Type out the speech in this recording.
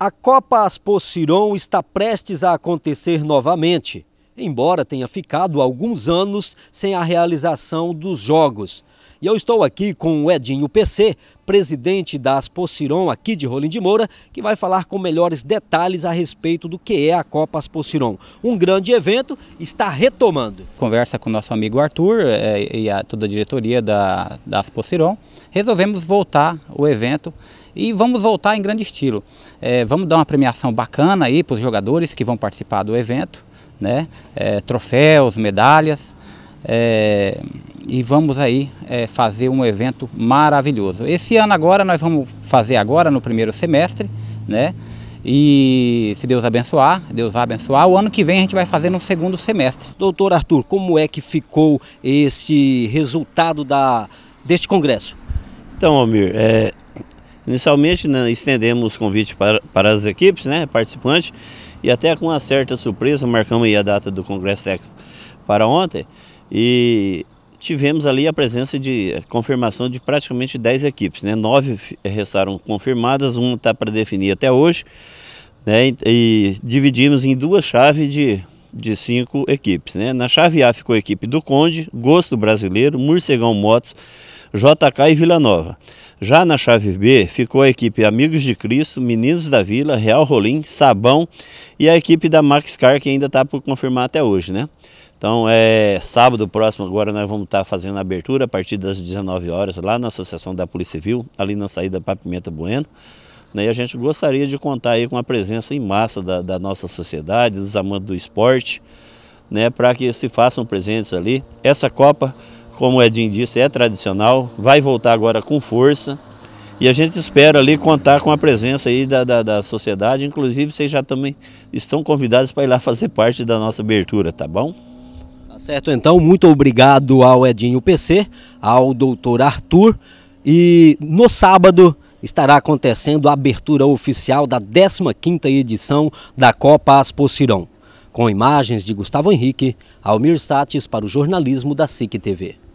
A Copa Aspociron está prestes a acontecer novamente embora tenha ficado alguns anos sem a realização dos Jogos. E eu estou aqui com o Edinho PC, presidente da Aspociron aqui de Rolim de Moura, que vai falar com melhores detalhes a respeito do que é a Copa Aspociron. Um grande evento está retomando. Conversa com nosso amigo Arthur eh, e a, toda a diretoria da, da Aspociron, resolvemos voltar o evento e vamos voltar em grande estilo. É, vamos dar uma premiação bacana aí para os jogadores que vão participar do evento né? É, troféus, medalhas. É, e vamos aí é, fazer um evento maravilhoso. Esse ano agora nós vamos fazer agora no primeiro semestre, né? E se Deus abençoar, Deus vai abençoar. O ano que vem a gente vai fazer no segundo semestre. Doutor Arthur, como é que ficou esse resultado da, deste congresso? Então, Almir, é, inicialmente né, estendemos convite para, para as equipes, né, participantes, e até com uma certa surpresa marcamos aí a data do Congresso Técnico para ontem e tivemos ali a presença de eh, confirmação de praticamente 10 equipes, né? Nove eh, restaram confirmadas, uma está para definir até hoje, né? E, dividimos em duas chaves de, de cinco equipes, né? Na chave A ficou a equipe do Conde, Gosto Brasileiro, Morcegão Motos, JK e Vila Nova. Já na chave B ficou a equipe Amigos de Cristo, Meninos da Vila, Real Rolim, Sabão e a equipe da Max Car que ainda está por confirmar até hoje, né? Então é sábado próximo agora nós vamos estar tá fazendo a abertura a partir das 19 horas lá na Associação da Polícia Civil, ali na saída para Pimenta Bueno. Né? e a gente gostaria de contar aí com a presença em massa da, da nossa sociedade, dos amantes do esporte, né, para que se façam presentes ali. Essa Copa como o Edinho disse, é tradicional, vai voltar agora com força. E a gente espera ali contar com a presença aí da, da, da sociedade, inclusive vocês já também estão convidados para ir lá fazer parte da nossa abertura, tá bom? Tá certo, então, muito obrigado ao Edinho PC, ao doutor Arthur. E no sábado estará acontecendo a abertura oficial da 15ª edição da Copa Aspo Cirão, com imagens de Gustavo Henrique, Almir Sates para o jornalismo da SIC TV.